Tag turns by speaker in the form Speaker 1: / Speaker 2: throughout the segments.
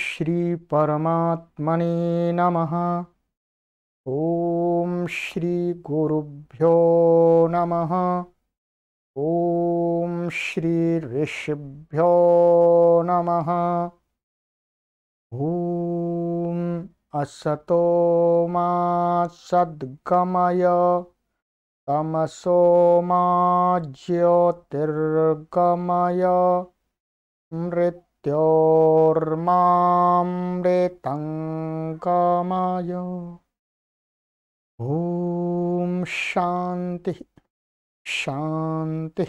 Speaker 1: श्रीपरमात्मने नमः ॐ श्रीगुरुभ्यो नमः ॐ श्रीऋषिभ्यो नमः ॐ असतो मा सद्गमय तमसो मा ज्योतिर्गमय मृत् मृत्योर्मामृतं शांति शांति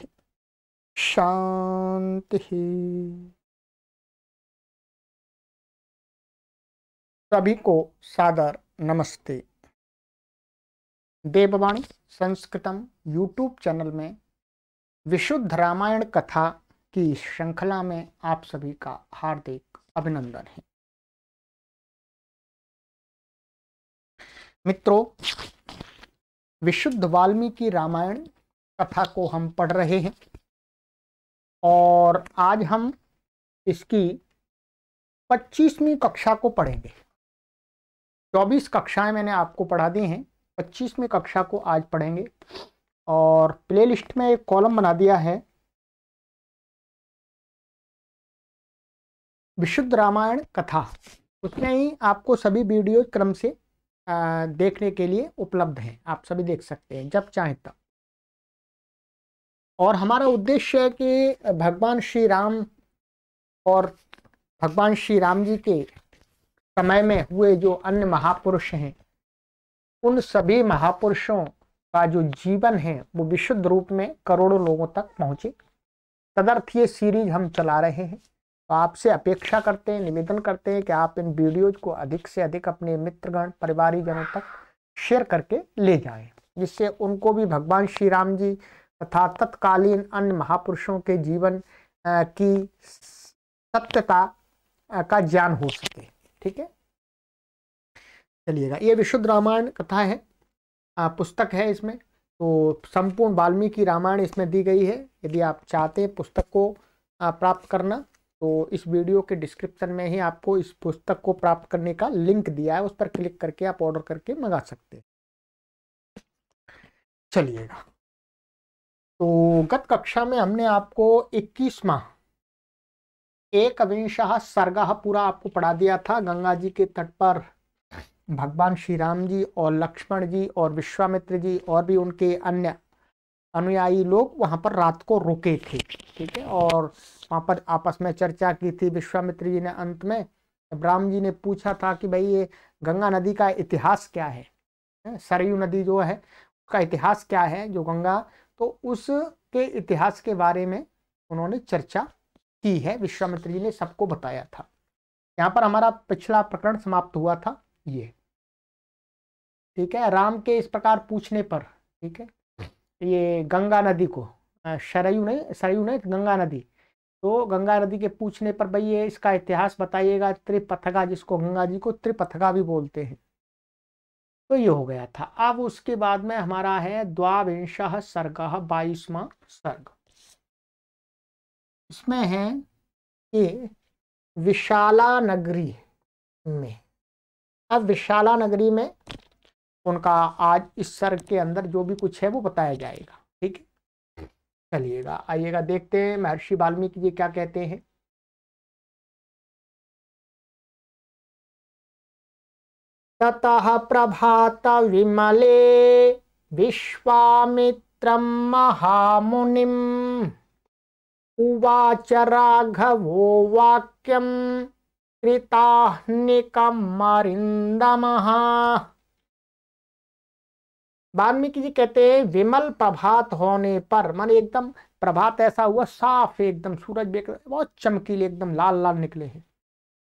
Speaker 2: शांति सभी को सादर नमस्ते
Speaker 1: देववाणी संस्कृतम यूट्यूब चैनल में विशुद्ध रामायण कथा की श्रृंखला में आप सभी का हार्दिक अभिनंदन है मित्रों विशुद्ध वाल्मीकि रामायण कथा को हम पढ़ रहे हैं और आज हम इसकी 25वीं कक्षा को पढ़ेंगे 24 कक्षाएं मैंने आपको पढ़ा दी हैं 25वीं कक्षा को आज पढ़ेंगे और प्लेलिस्ट में एक कॉलम बना दिया है विशुद्ध रामायण कथा उसमें ही आपको सभी वीडियो क्रम से आ, देखने के लिए उपलब्ध हैं आप सभी देख सकते हैं जब चाहें तब और हमारा उद्देश्य है कि भगवान श्री राम और भगवान श्री राम जी के समय में हुए जो अन्य महापुरुष हैं उन सभी महापुरुषों का जो जीवन है वो विशुद्ध रूप में करोड़ों लोगों तक पहुँचे तदर्थ ये सीरीज हम चला रहे हैं तो आपसे अपेक्षा करते हैं निवेदन करते हैं कि आप इन वीडियोज को अधिक से अधिक अपने मित्रगण परिवारीजनों तक शेयर करके ले जाएं जिससे उनको भी भगवान श्री राम जी तथा तत्कालीन अन्य महापुरुषों के जीवन की सत्यता का ज्ञान हो सके ठीक है चलिएगा ये विशुद्ध रामायण कथा है पुस्तक है इसमें तो संपूर्ण वाल्मीकि रामायण इसमें दी गई है यदि आप चाहते हैं पुस्तक को प्राप्त करना तो इस वीडियो के डिस्क्रिप्शन में ही आपको इस पुस्तक को प्राप्त करने का लिंक दिया है उस पर क्लिक करके आप ऑर्डर करके मंगा सकते हैं चलिएगा तो गत कक्षा में हमने आपको इक्कीसवा एक अविंशाह सरगाह पूरा आपको पढ़ा दिया था गंगा जी के तट पर भगवान श्री राम जी और लक्ष्मण जी और विश्वामित्र जी और भी उनके अन्य अनुयायी लोग वहाँ पर रात को रुके थे ठीक है और वहाँ पर आपस में चर्चा की थी विश्वामित्र जी ने अंत में ब्राह्म जी ने पूछा था कि भाई ये गंगा नदी का इतिहास क्या है सरयू नदी जो है उसका इतिहास क्या है जो गंगा तो उसके इतिहास के बारे में उन्होंने चर्चा की है विश्वामित्र जी ने सबको बताया था यहाँ पर हमारा पिछला प्रकरण समाप्त हुआ था ये ठीक है राम के इस प्रकार पूछने पर ठीक है ये गंगा नदी को शरयू नहीं सरयू नहीं गंगा नदी तो गंगा नदी के पूछने पर भाई ये इसका इतिहास बताइएगा त्रिपथगा जिसको गंगा जी को त्रिपथगा भी बोलते हैं तो ये हो गया था अब उसके बाद में हमारा है द्वाविंश सर्ग बाईसवा सर्ग इसमें है ये विशाला नगरी में अब विशाला नगरी में उनका आज इस सर के अंदर जो भी कुछ है वो बताया जाएगा ठीक है चलिएगा आइएगा देखते हैं महर्षि वाल्मीकि जी क्या कहते हैं ततः प्रभात विमले विश्वामित्र महामुनि उवाच राघवो वाक्यम कृता निकमरिंदमहा वाल्मीकि जी कहते हैं विमल प्रभात होने पर मान एकदम प्रभात ऐसा हुआ साफ एकदम सूरज बेक बहुत चमकीले एकदम लाल लाल निकले हैं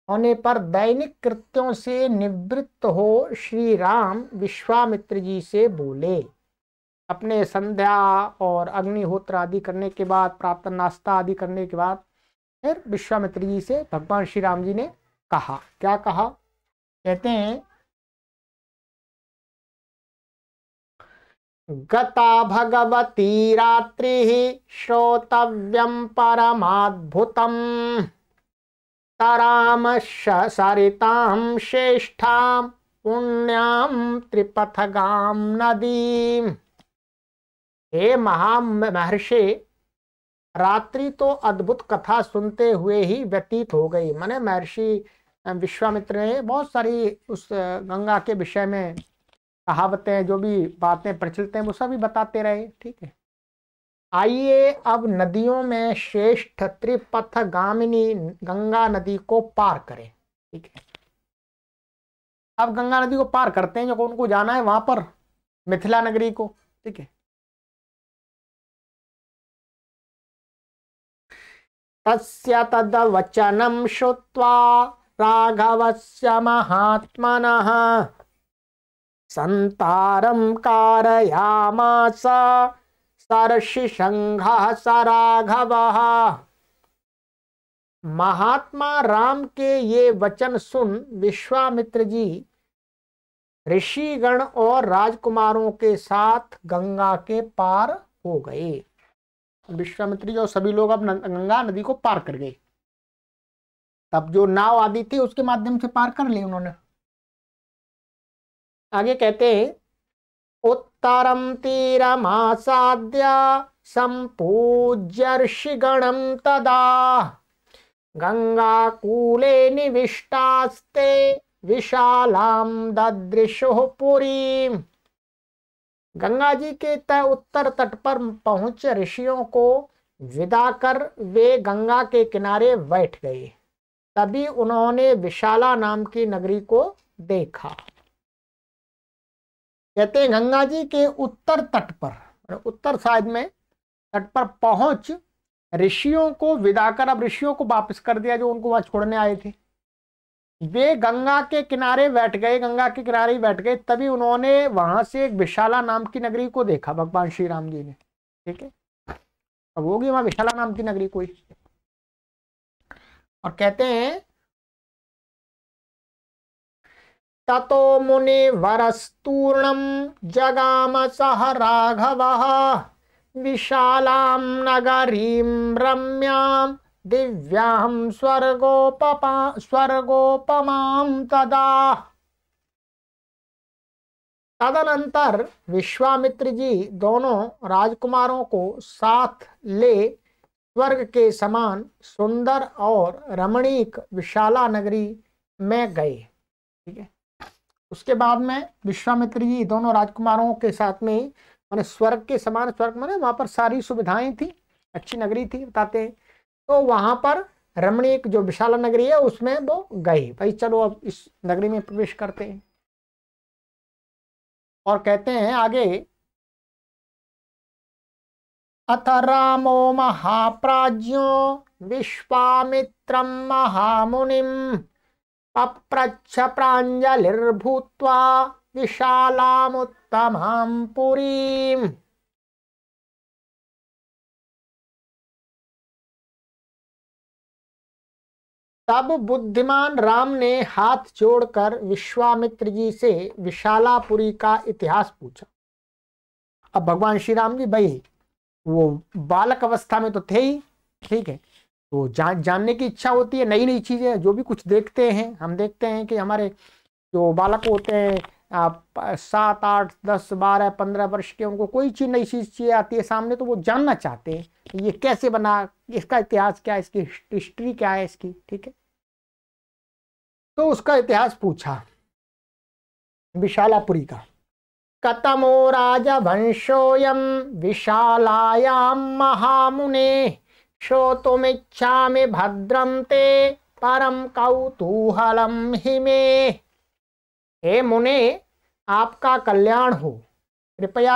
Speaker 1: होने पर दैनिक कृत्यों से निवृत्त हो श्री राम विश्वामित्र जी से बोले अपने संध्या और अग्निहोत्र आदि करने के बाद प्राप्त नाश्ता आदि करने के बाद फिर विश्वामित्र जी से भगवान श्री राम जी ने कहा क्या कहा कहते हैं गता भगवती रात्रि श्रोतव्यं परमाद्भुत तरामश सरिता श्रेष्ठा पुण्यां त्रिपथगां नदी हे महा महर्षि रात्रि तो अद्भुत कथा सुनते हुए ही व्यतीत हो गई मैंने महर्षि विश्वामित्र ने बहुत सारी उस गंगा के विषय में कहावतें जो भी बातें प्रचलित हैं वो सभी बताते रहे ठीक है आइए अब नदियों में श्रेष्ठ त्रिपथ गामिनी गंगा नदी को पार करें ठीक है अब गंगा नदी को पार करते हैं जो उनको जाना है वहां
Speaker 2: पर मिथिला नगरी को ठीक है
Speaker 1: तस्य तद्वचनं श्रुत्वा राघवस्य महात्मनः सन्तारं कारयामास महात्मा राम के ये वचन सुन विश्वामित्र जी ऋषिगण और राजकुमारों के साथ गंगा के पार हो गए विश्वामित्र जी और सभी लोग अब गंगा नदी को पार कर गए तब जो नाव आदि थी उसके माध्यम से पार कर ली उन्होंने आगे कहते हैं उत्तरम तीरमासाद्य संपूज्य ऋषिगणम तदा कूले निविष्टास्ते विशालाम ददृशो पुरी गंगा जी के तय उत्तर तट पर पहुंच ऋषियों को विदा कर वे गंगा के किनारे बैठ गए तभी उन्होंने विशाला नाम की नगरी को देखा कहते हैं गंगा जी के उत्तर तट पर मतलब उत्तर साइड में तट पर पहुंच ऋषियों को विदा कर अब ऋषियों को वापस कर दिया जो उनको वहां छोड़ने आए थे वे गंगा के किनारे बैठ गए गंगा के किनारे ही बैठ गए तभी उन्होंने वहां से एक विशाला नाम की नगरी को देखा भगवान श्री राम जी ने ठीक है अब होगी वहां विशाला नाम की नगरी कोई और कहते हैं ततो वरस्तूर्ण जगाम सह राघव विशाला नगरी रम्या दिव्यां स्वर्गोपमा तदा तदनंतर विश्वामित्र जी दोनों राजकुमारों को साथ ले स्वर्ग के समान सुंदर और रमणीक विशाला नगरी में गए ठीक है उसके बाद में विश्वामित्र जी दोनों राजकुमारों के साथ में ही मैंने स्वर्ग के समान स्वर्ग मैंने वहाँ पर सारी सुविधाएं थी अच्छी नगरी थी बताते हैं तो वहाँ पर रमणीय जो विशाल नगरी है उसमें वो गए भाई चलो अब इस नगरी में प्रवेश करते हैं और कहते हैं आगे अथ रामो महाप्राज्यो विश्वामित्रम महामुनिम पप्रच्छप्राञ्जलिर्भूत्वा विशालामुत्तमां पुरीम् तब बुद्धिमान राम ने हाथ जोड़कर विश्वामित्र जी से विशालापुरी का इतिहास पूछा अब भगवान श्री राम जी भाई वो बालक अवस्था में तो थे ही ठीक है तो जान जानने की इच्छा होती है नई नई चीज़ें जो भी कुछ देखते हैं हम देखते हैं कि हमारे जो बालक होते हैं सात आठ दस बारह पंद्रह वर्ष के उनको कोई चीज़ नई चीज़ चीज़ आती है सामने तो वो जानना चाहते हैं ये कैसे बना इसका इतिहास क्या है इसकी हिस्ट्री क्या है इसकी ठीक है तो उसका इतिहास पूछा विशालापुरी का कतमो भंशोयम विशालायाम महामुने श्रोतुमिच्छामि भद्रम ते परम कौतूहल ही में हे मुने आपका कल्याण हो कृपया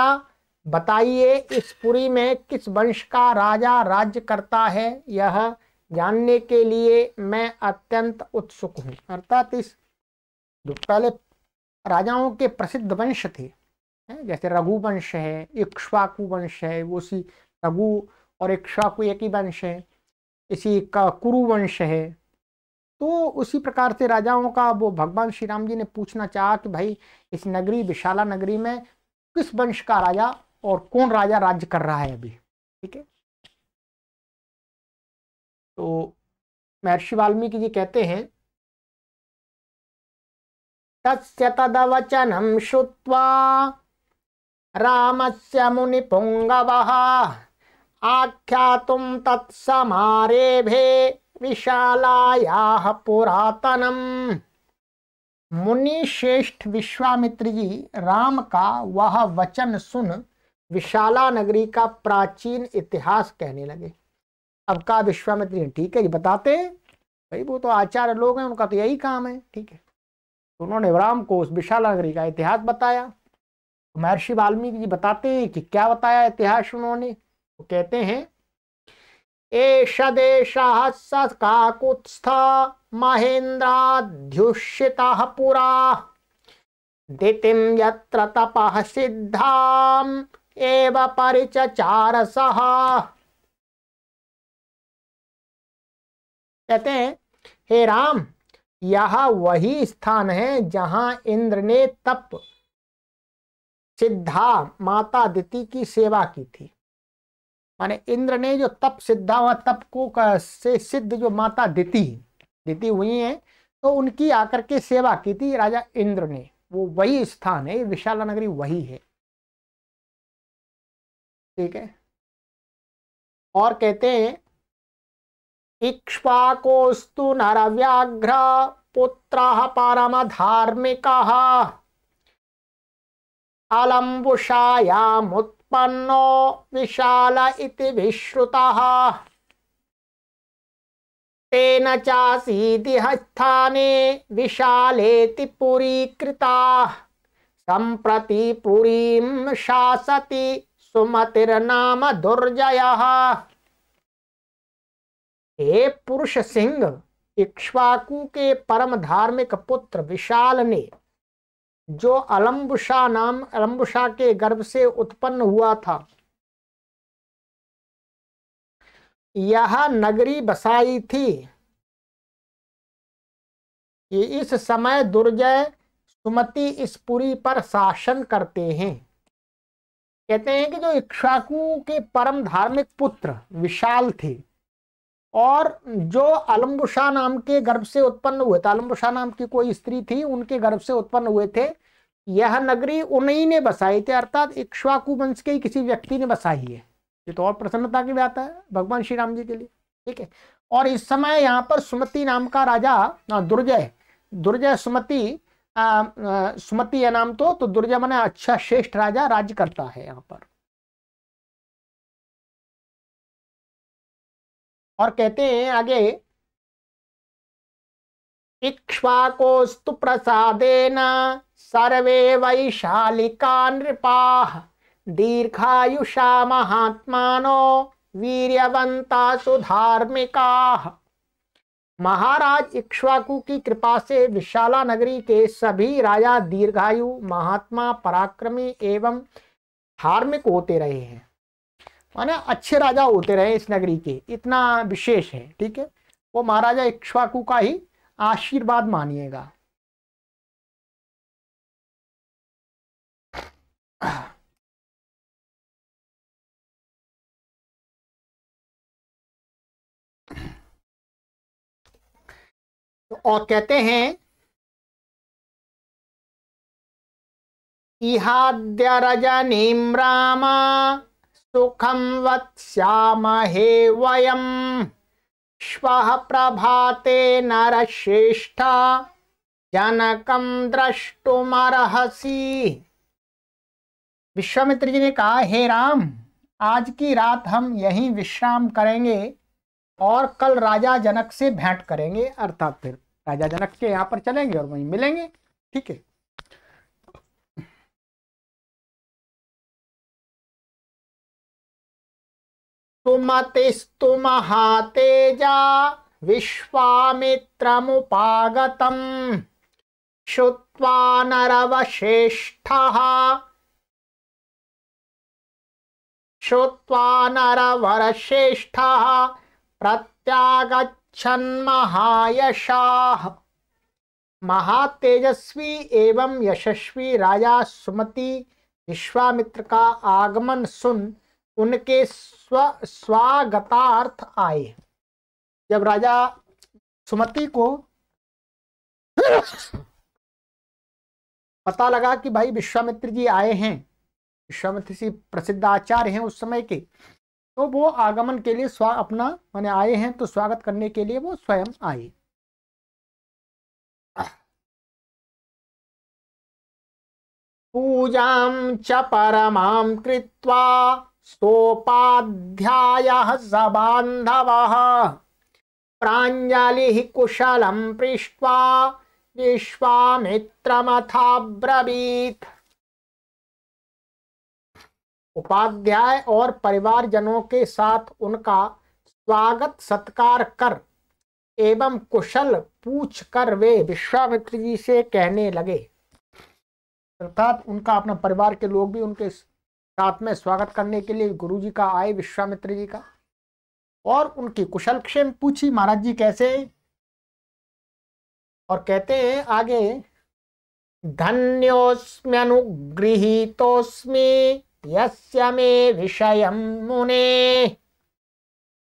Speaker 1: बताइए इस पुरी में किस वंश का राजा राज्य करता है यह जानने के लिए मैं अत्यंत उत्सुक हूँ अर्थात इस जो पहले राजाओं के प्रसिद्ध वंश थे जैसे रघुवंश है इक्ष्वाकु वंश है वो सी रघु और एक ही वंश है इसी का कुरु वंश है तो उसी प्रकार से राजाओं का वो भगवान श्री राम जी ने पूछना चाहा कि भाई इस नगरी विशाला नगरी में किस वंश का राजा और कौन राजा राज्य कर रहा है अभी ठीक है तो महर्षि वाल्मीकि जी कहते हैं तस्य तदवचनं श्रुत्वा रामस्य पुंगवहा आख्यातुं तत्समारेभे विशालायाः पुरातनम मुनि श्रेष्ठ विश्वामित्र जी राम का वह वचन सुन विशाला नगरी का प्राचीन इतिहास कहने लगे अब का विश्वामित्र जी ठीक है जी बताते हैं भाई वो तो आचार्य लोग हैं उनका तो यही काम है ठीक है उन्होंने राम को उस विशाला नगरी का इतिहास बताया महर्षि वाल्मीकि जी बताते हैं कि क्या बताया इतिहास उन्होंने तो कहते हैं एष देशः सकाकुत्स्थ महेन्द्राध्युषितः पुरा दितिं यप सिद्धा सिद्धाम् एव परिचचार सह कहते हैं हे राम यह वही स्थान है जहां इंद्र ने तप सिद्धा माता दिति की सेवा की थी माने इंद्र ने जो तप सिद्धा हुआ तप को से सिद्ध जो माता दिति दिति हुई है तो उनकी आकर के सेवा की थी राजा इंद्र ने वो वही स्थान है विशाला नगरी वही है ठीक है और कहते हैं इक्ष्वाकोस्तु नरव्याघ्र पुत्र परम धार्मिक अलम्बुषायामुत् उत्पन्नो विशाल इति विश्रुतः तेन चासीदिहस्थाने विशालेति कृता संप्रति पुरी शासति सुमतिर्नाम दुर्जय हे पुरुष सिंह इक्ष्वाकु के परम धार्मिक पुत्र विशाल ने जो अलम्बुषा नाम अलम्बुषा के गर्भ से उत्पन्न हुआ था यह नगरी बसाई थी इस समय दुर्जय सुमति इस पुरी पर शासन करते हैं कहते हैं कि जो इक्शाकु के परम धार्मिक पुत्र विशाल थे और जो अलम्बुशा नाम के गर्भ से उत्पन्न हुए थे अलम्बुशा नाम की कोई स्त्री थी उनके गर्भ से उत्पन्न हुए थे यह नगरी उन्हीं ने बसाई थे अर्थात इक्ष्वाकु वंश के ही किसी व्यक्ति ने बसाई है ये तो और प्रसन्नता की बात है भगवान श्री राम जी के लिए ठीक है और इस समय यहाँ पर सुमति नाम का राजा दुर्जय दुर्जय सुमति सुमति यह नाम तो, तो दुर्जय मैंने अच्छा श्रेष्ठ राजा राज्य करता है यहाँ पर और कहते हैं आगे इक्ष्वाकोस्तु प्रसादेन सर्वे वैशालिका नृपा दीर्घायुषा महात्मा वीर्यवंता सुधार्मिका महाराज इक्ष्वाकु की कृपा से विशाला नगरी के सभी राजा दीर्घायु महात्मा पराक्रमी एवं धार्मिक होते रहे हैं माने अच्छे राजा होते रहे इस नगरी के इतना विशेष है ठीक है वो महाराजा इक्ष्वाकु का ही आशीर्वाद मानिएगा
Speaker 2: तो और कहते हैं इहाद्य
Speaker 1: रजनीम रामा सुखम वत्स्यामहे वयम् श्वः प्रभाते नरश्रेष्ठा जनकं द्रष्टुमर्हसि विश्वामित्र जी ने कहा हे राम आज की रात हम यहीं विश्राम करेंगे और कल राजा जनक से भेंट करेंगे अर्थात फिर राजा जनक के यहाँ पर चलेंगे और वहीं मिलेंगे ठीक है
Speaker 2: स्तुमतिस्तु
Speaker 1: महातेजा विश्वामित्रमुपागतम् श्रुत्वा नरवश्रेष्ठः श्रुत्वा नरवरश्रेष्ठः प्रत्यागच्छन्महायशाः महातेजस्वी एवं यशस्वी राजा सुमति विश्वामित्र का आगमन सुन उनके स्व स्वागतार्थ आए जब राजा सुमति को पता लगा कि भाई विश्वामित्र जी आए हैं विश्वामित्र जी प्रसिद्ध आचार्य हैं उस समय के तो वो आगमन के लिए स्वा अपना माने आए हैं तो स्वागत करने के लिए वो स्वयं आए पूजा च परमा कृत्वा सोपाध्यायः स बान्धवः प्राञ्जलिः कुशलं पृष्ट्वा विश्वामित्रमथाब्रवीत् उपाध्याय और परिवारजनों के साथ उनका स्वागत सत्कार कर एवं कुशल पूछ कर वे विश्वामित्र जी से कहने लगे अर्थात उनका अपना परिवार के लोग भी उनके साथ में स्वागत करने के लिए गुरु जी का आए विश्वामित्र जी का और उनकी कुशल क्षेम पूछी महाराज जी कैसे और कहते हैं आगे धन्योस्म यस्य विषय मुने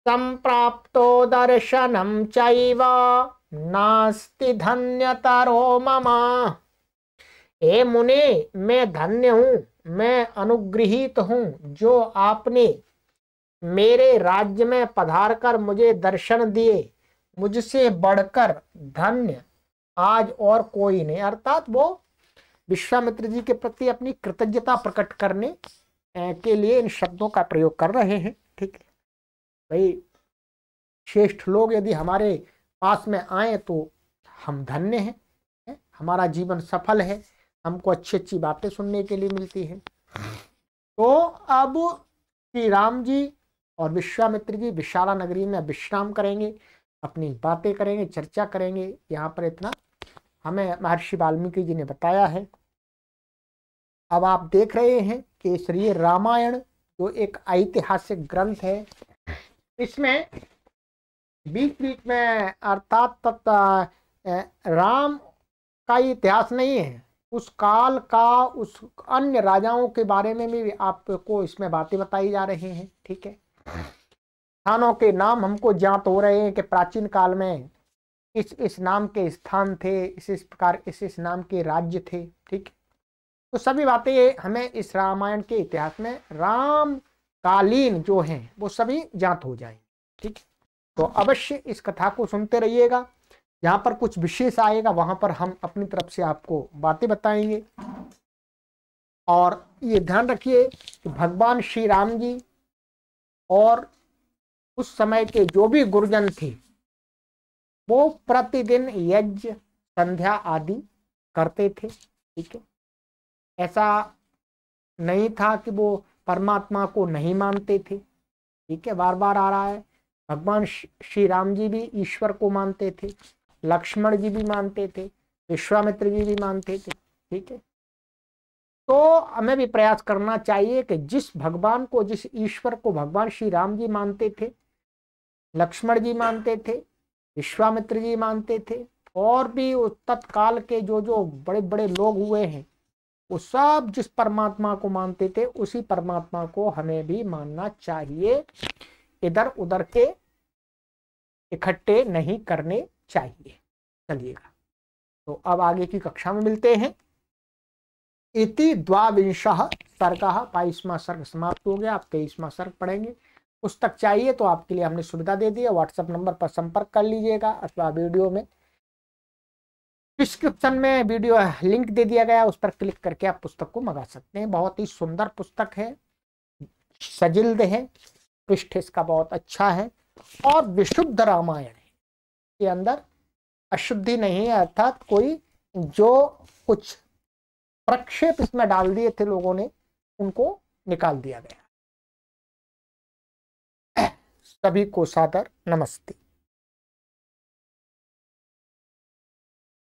Speaker 1: संप्राप्तो दर्शन चास्ति धन्यतरो मम मुने मैं धन्य हूँ मैं अनुग्रहित हूँ जो आपने मेरे राज्य में पधारकर मुझे दर्शन दिए मुझसे बढ़कर धन्य आज और कोई नहीं अर्थात वो विश्वामित्र जी के प्रति अपनी कृतज्ञता प्रकट करने के लिए इन शब्दों का प्रयोग कर रहे हैं ठीक है भाई श्रेष्ठ लोग यदि हमारे पास में आए तो हम धन्य हैं हमारा जीवन सफल है हमको अच्छी अच्छी बातें सुनने के लिए मिलती है तो अब श्री राम जी और विश्वामित्र जी विशाला नगरी में विश्राम करेंगे अपनी बातें करेंगे चर्चा करेंगे यहाँ पर इतना हमें महर्षि वाल्मीकि जी ने बताया है अब आप देख रहे हैं कि श्री रामायण जो एक ऐतिहासिक ग्रंथ है इसमें बीच बीच में अर्थात राम का इतिहास नहीं है उस काल का उस अन्य राजाओं के बारे में भी आपको इसमें बातें बताई जा रही हैं ठीक है स्थानों के नाम हमको ज्ञात हो रहे हैं कि प्राचीन काल में इस इस नाम के स्थान थे इस इस प्रकार इस इस नाम के राज्य थे ठीक तो सभी बातें हमें इस रामायण के इतिहास में राम कालीन जो हैं वो सभी ज्ञात हो जाएंगे ठीक तो अवश्य इस कथा को सुनते रहिएगा यहाँ पर कुछ विशेष आएगा वहां पर हम अपनी तरफ से आपको बातें बताएंगे और ये ध्यान रखिए कि भगवान श्री राम जी और उस समय के जो भी गुरुजन थे वो प्रतिदिन यज्ञ संध्या आदि करते थे ठीक है ऐसा नहीं था कि वो परमात्मा को नहीं मानते थे ठीक है बार बार आ रहा है भगवान श्री राम जी भी ईश्वर को मानते थे लक्ष्मण जी भी मानते थे विश्वामित्र जी भी मानते थे ठीक है तो हमें भी प्रयास करना चाहिए कि जिस भगवान को जिस ईश्वर को भगवान श्री राम जी मानते थे लक्ष्मण जी मानते थे विश्वामित्र जी मानते थे और भी उस तत्काल के जो जो बड़े बड़े लोग हुए हैं वो सब जिस परमात्मा को मानते थे उसी परमात्मा को हमें भी मानना चाहिए इधर उधर के इकट्ठे नहीं करने चाहिए चलिएगा तो अब आगे की कक्षा में मिलते हैं इति द्वाविंश सर्ग बाईसवा सर्ग समाप्त हो गया आप तेईसवा सर्ग पढ़ेंगे पुस्तक चाहिए तो आपके लिए हमने सुविधा दे दी है व्हाट्सएप नंबर पर संपर्क कर लीजिएगा अथवा वीडियो में डिस्क्रिप्शन में वीडियो लिंक दे दिया गया उस पर क्लिक करके आप पुस्तक को मंगा सकते हैं बहुत ही सुंदर पुस्तक है सजिल्द है पृष्ठ इसका बहुत अच्छा है और विशुद्ध रामायण के अंदर अशुद्धि नहीं है अर्थात कोई जो कुछ प्रक्षेप इसमें डाल दिए थे लोगों ने उनको निकाल दिया गया
Speaker 2: सभी को सादर नमस्ते